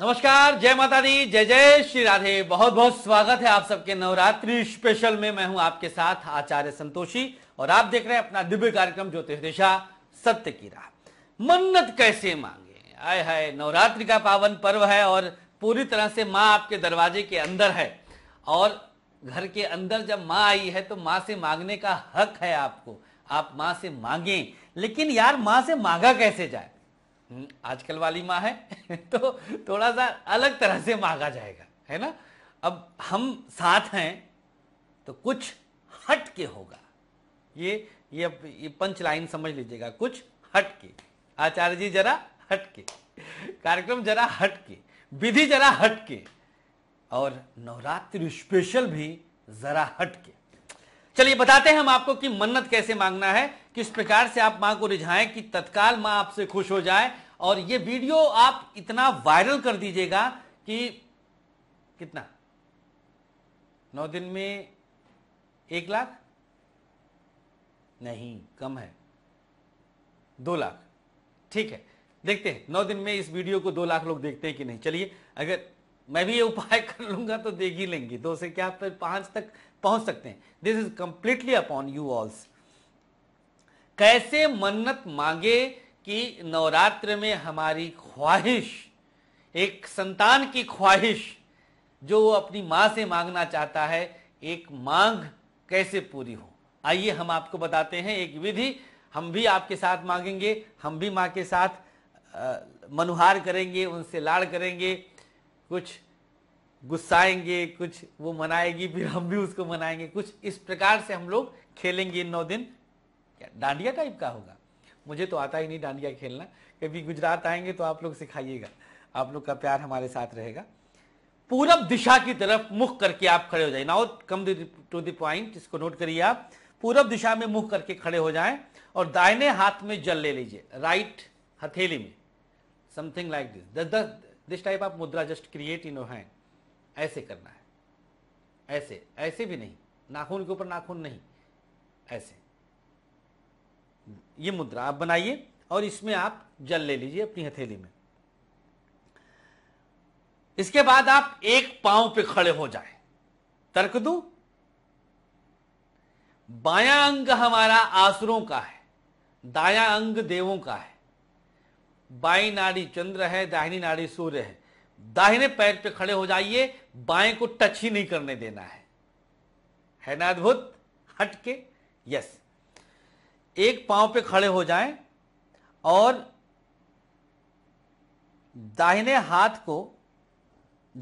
नमस्कार जय माता दी जय जय श्री राधे बहुत बहुत स्वागत है आप सबके नवरात्रि स्पेशल में मैं हूं आपके साथ आचार्य संतोषी और आप देख रहे हैं अपना दिव्य कार्यक्रम ज्योतिष दिशा सत्य की राह मन्नत कैसे मांगे आय हाय नवरात्रि का पावन पर्व है और पूरी तरह से माँ आपके दरवाजे के अंदर है और घर के अंदर जब माँ आई है तो माँ से मांगने का हक है आपको आप माँ से मांगे लेकिन यार माँ से मांगा कैसे जाए हम्म, आजकल वाली माँ है तो थोड़ा सा अलग तरह से मांगा जाएगा है ना अब हम साथ हैं तो कुछ हट के होगा ये ये ये पंच लाइन समझ लीजिएगा कुछ हट के आचार्य जी जरा हट के कार्यक्रम जरा हट के विधि जरा हट के और नवरात्रि स्पेशल भी जरा हट के चलिए बताते हैं हम आपको कि मन्नत कैसे मांगना है किस प्रकार से आप मां को रिझाएं कि तत्काल माँ आपसे खुश हो जाए और ये वीडियो आप इतना वायरल कर दीजिएगा कि कितना नौ दिन में एक लाख नहीं कम है दो लाख ठीक है देखते हैं नौ दिन में इस वीडियो को दो लाख लोग देखते हैं कि नहीं चलिए अगर मैं भी ये उपाय कर लूंगा तो देख ही लेंगे दो से क्या फिर पांच तक पहुंच सकते हैं this is completely upon you all कैसे मन्नत मांगे कि नवरात्र में हमारी ख्वाहिश एक संतान की ख्वाहिश जो वो अपनी माँ से मांगना चाहता है एक मांग कैसे पूरी हो आइए हम आपको बताते हैं एक विधि हम भी आपके साथ मांगेंगे हम भी माँ के साथ मनुहार करेंगे उनसे लाड़ करेंगे कुछ गुस्साएंगे कुछ वो मनाएगी फिर हम भी उसको मनाएंगे कुछ इस प्रकार से हम लोग खेलेंगे इन नौ दिन डांडिया टाइप का होगा मुझे तो आता ही नहीं डांडिया खेलना कभी गुजरात आएंगे तो आप लोग सिखाइएगा आप लोग का प्यार हमारे साथ रहेगा पूरब दिशा की तरफ मुख करके आप खड़े हो जाए now come to the point इसको नोट करिए आप पूरब दिशा में मुख करके खड़े हो जाएं और दाहिने हाथ में जल ले लीजिए राइट हथेली में something like this this type आप मुद्रा जस्ट क्रिएट इन हैंड ऐसे करना है ऐसे ऐसे भी नहीं नाखून के ऊपर नाखून नहीं ऐसे ये मुद्रा आप बनाइए और इसमें आप जल ले लीजिए अपनी हथेली में इसके बाद आप एक पांव पे खड़े हो जाए तर्क दू बाया अंग हमारा आसुरों का है दाया अंग देवों का है बाई नाड़ी चंद्र है दाहिनी नाड़ी सूर्य है दाहिने पैर पे खड़े हो जाइए बाएं को टच ही नहीं करने देना है है ना अद्भुत हटके यस एक पांव पे खड़े हो जाएं और दाहिने हाथ को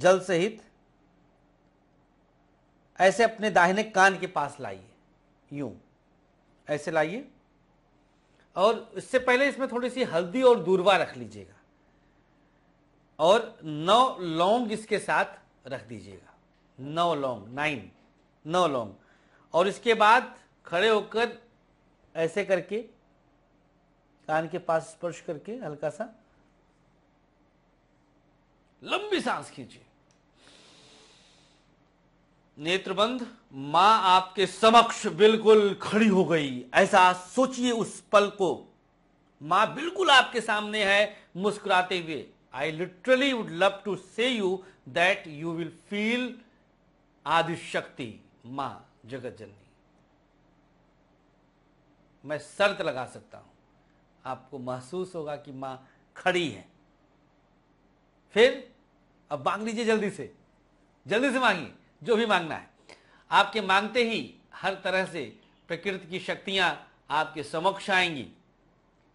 जल सहित ऐसे अपने दाहिने कान के पास लाइए यूं ऐसे लाइए और इससे पहले इसमें थोड़ी सी हल्दी और दूरवा रख लीजिएगा और नौ लौंग इसके साथ रख दीजिएगा नौ लौंग नाइन नौ लौंग और इसके बाद खड़े होकर ऐसे करके कान के पास स्पर्श करके हल्का सा लंबी सांस खींचिए नेत्रबंध मां आपके समक्ष बिल्कुल खड़ी हो गई ऐसा सोचिए उस पल को मां बिल्कुल आपके सामने है मुस्कुराते हुए I literally would love to say you that you will feel Adishakti मां जगत जननी मैं शर्त लगा सकता हूं आपको महसूस होगा कि मां खड़ी है फिर अब मांग लीजिए जल्दी से जल्दी से मांगिए जो भी मांगना है आपके मांगते ही हर तरह से प्रकृति की शक्तियां आपके समक्ष आएंगी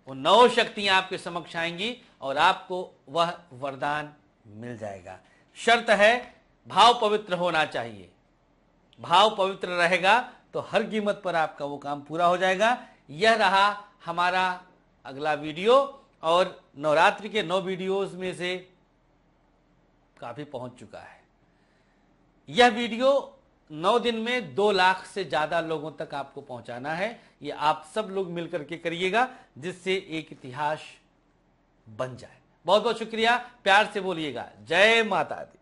वो नौ शक्तियां आपके समक्ष आएंगी और आपको वह वरदान मिल जाएगा शर्त है भाव पवित्र होना चाहिए भाव पवित्र रहेगा तो हर कीमत पर आपका वो काम पूरा हो जाएगा यह रहा हमारा अगला वीडियो और नवरात्रि के नौ वीडियोस में से काफी पहुंच चुका है यह वीडियो नौ दिन में दो लाख से ज्यादा लोगों तक आपको पहुंचाना है ये आप सब लोग मिलकर के करिएगा जिससे एक इतिहास बन जाए बहुत बहुत शुक्रिया प्यार से बोलिएगा जय माता दी